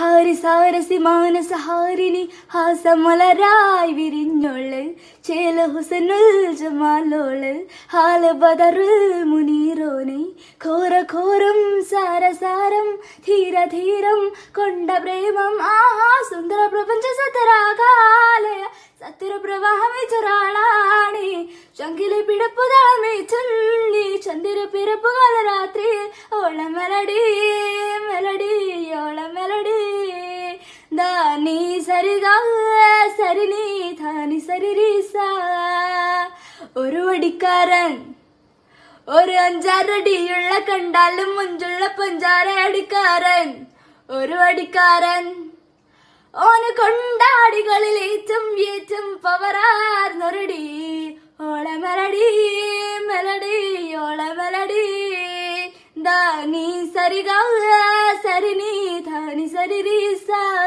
മാനസ മാനസഹാരിണി ഹാസമലരായി വിരിഞ്ഞോള് ചേല ഹുസനുൽ ജമാലോള് ഹാല ബദറു മുനീറോനെ ഘോര ഘോരം സാരസാരം ധീര ധീരം കൊണ്ട പ്രേമം ആഹാ സുന്ദര പ്രപഞ്ച സതരാകാലയ സത്വര പ്രവാഹമേ ചൊരാളാണേ ചങ്കിലെ പിടപ്പുതാമേ ചന്ദിര പിറപ്പുകാല രാത്രി ഓളമരടീ ధని సరిగా సరిని ధని సரிசா ஒரு வடிக்காரன் ஒரு அஞ்சாறு அடியுள்ள கண்டாலும் முஞ்சுள்ள பஞ்சார அடிக்காரன் ஒரு அடிக்காரன் ഓന് കൊണ്ടാടികളിൽ ഏറ്റും ഏറ്റും പവറാർന്നൊരടി ഓളമരടി മെലടി ഓളമലടി ദാനി സരിഗ സരിനി ധാനി സരി